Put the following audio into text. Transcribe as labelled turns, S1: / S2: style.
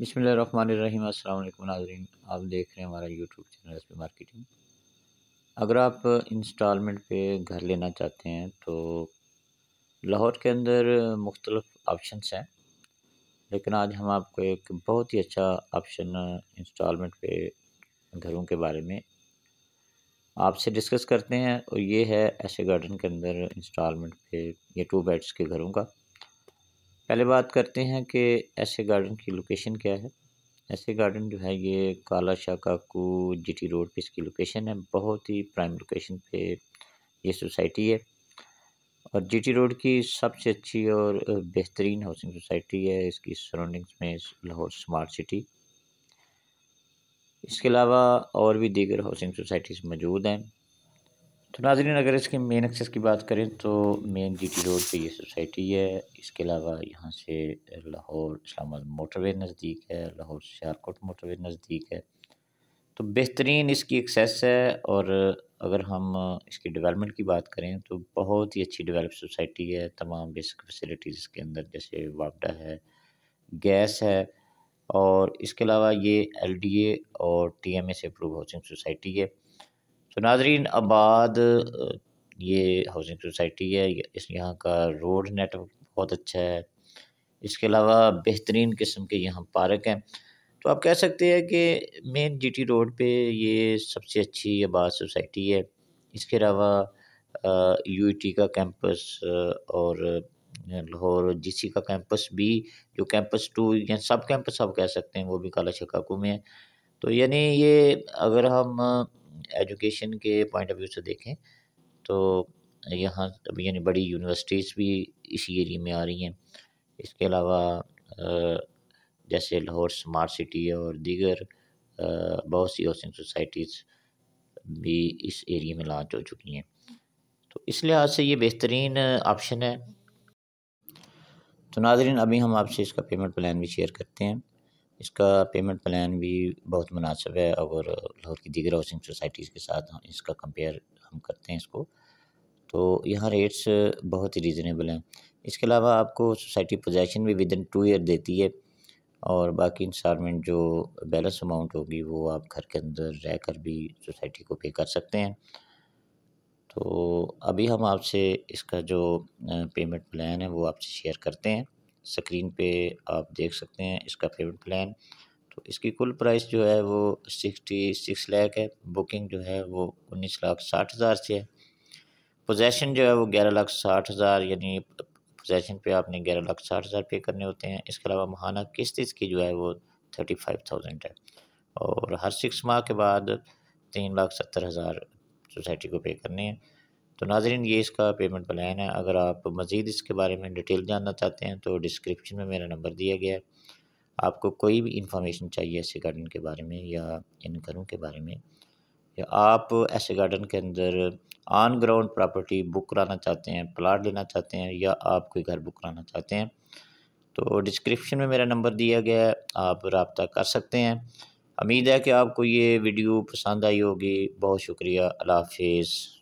S1: बिसमीम अल्लाम नाजरीन आप देख रहे हैं हमारा यूट्यूब चैनल एस मार्केटिंग अगर आप इंस्टॉलमेंट पे घर लेना चाहते हैं तो लाहौर के अंदर मुख्तलफ़ ऑप्शंस हैं लेकिन आज हम आपको एक बहुत ही अच्छा ऑप्शन इंस्टॉलमेंट पे घरों के बारे में आपसे डिस्कस करते हैं और ये है ऐसे गार्डन के अंदर इंस्टॉलमेंट पे ये टू बेड्स के घरों का पहले बात करते हैं कि ऐसे गार्डन की लोकेशन क्या है ऐसे गार्डन जो है ये काला शाह काकू जीटी रोड पे इसकी लोकेशन है बहुत ही प्राइम लोकेशन पे ये सोसाइटी है और जीटी रोड की सबसे अच्छी और बेहतरीन हाउसिंग सोसाइटी है इसकी सराउंडिंग्स में लाहौर स्मार्ट सिटी इसके अलावा और भी दीगर हाउसिंग सोसाइटीज़ मौजूद हैं तो नाजरीन अगर इसके मेन एक्सेस की बात करें तो मेन जीटी रोड पे ये सोसाइटी है इसके अलावा यहाँ से लाहौर इस्लामाबाद मोटरवे नज़दीक है लाहौर से मोटरवे नज़दीक है तो बेहतरीन इसकी एक्सेस है और अगर हम इसकी डेवलपमेंट की बात करें तो बहुत ही अच्छी डेवलप सोसाइटी है तमाम बेसिक फैसिलिटीज़ इसके अंदर जैसे वापडा है गैस है और इसके अलावा ये एलडीए और टीएमए से अप्रूव हाउसिंग सोसाइटी है तो नाजरीन आबाद ये हाउसिंग सोसाइटी है इस यहाँ का रोड नेटवर्क बहुत अच्छा है इसके अलावा बेहतरीन किस्म के यहाँ पार्क हैं तो आप कह सकते हैं कि मेन जीटी रोड पे ये सबसे अच्छी आबाद सोसाइटी है इसके अलावा यू टी e का कैंपस और लाहौर जीसी का कैंपस भी जो कैंपस टू या सब कैंपस आप कह सकते हैं वो भी काला छकाकू में है तो यानी ये अगर हम एजुकेशन के पॉइंट ऑफ व्यू से देखें तो यहाँ अभी यानी बड़ी यूनिवर्सिटीज़ भी इसी एरिए में आ रही हैं इसके अलावा जैसे लाहौर स्मार्ट सिटी और दीगर बहुत सी हाउसिंग सोसाइटीज़ भी इस एरिए में लॉन्च हो चुकी हैं तो इस लिहाज से ये बेहतरीन ऑप्शन है तो नाजरीन अभी हम आपसे इसका पेमेंट प्लान भी शेयर करते हैं इसका पेमेंट प्लान भी बहुत मुनासिब है और लाहौर की दीगर हाउसिंग सोसाइटीज़ के साथ हम इसका कंपेयर हम करते हैं इसको तो यहाँ रेट्स बहुत ही रीज़नेबल हैं इसके अलावा आपको सोसाइटी पोजेसन भी विद इन टू ईयर देती है और बाकी इंस्टॉलमेंट जो बैलेंस अमाउंट होगी वो आप घर के अंदर रह कर भी सोसाइटी को पे कर सकते हैं तो अभी हम आपसे इसका जो पेमेंट प्लान है वो आपसे शेयर करते हैं स्क्रीन पे आप देख सकते हैं इसका पेमेंट प्लान तो इसकी कुल प्राइस जो है वो सिक्सटी सिक्स लाख है बुकिंग जो है वो उन्नीस लाख साठ हज़ार से है पोजेसन जो है वो ग्यारह लाख साठ हज़ार यानी पोजेसन पे आपने ग्यारह लाख साठ हज़ार पे करने होते हैं इसके अलावा महाना किस्त इसकी जो है वो थर्टी फाइव थाउजेंड है और हर सिक्स माह के बाद तीन लाख सत्तर हज़ार सोसाइटी को पे करने हैं तो नाजरीन ये इसका पेमेंट प्लान है अगर आप मज़ीद इसके बारे में डिटेल जानना चाहते हैं तो डिस्क्रिप्शन में मेरा नंबर दिया गया है आपको कोई भी इंफॉर्मेशन चाहिए ऐसे गार्डन के बारे में या इन घरों के बारे में या आप ऐसे गार्डन के अंदर ऑन ग्राउंड प्रॉपर्टी बुक कराना चाहते हैं प्लाट लेना चाहते हैं या आप कोई घर बुक कराना चाहते हैं तो डिस्क्रिप्शन में मेरा नंबर दिया गया है आप रबता कर सकते हैं उम्मीद है कि आपको ये वीडियो पसंद आई होगी बहुत शुक्रिया अल्लाह हाफिज़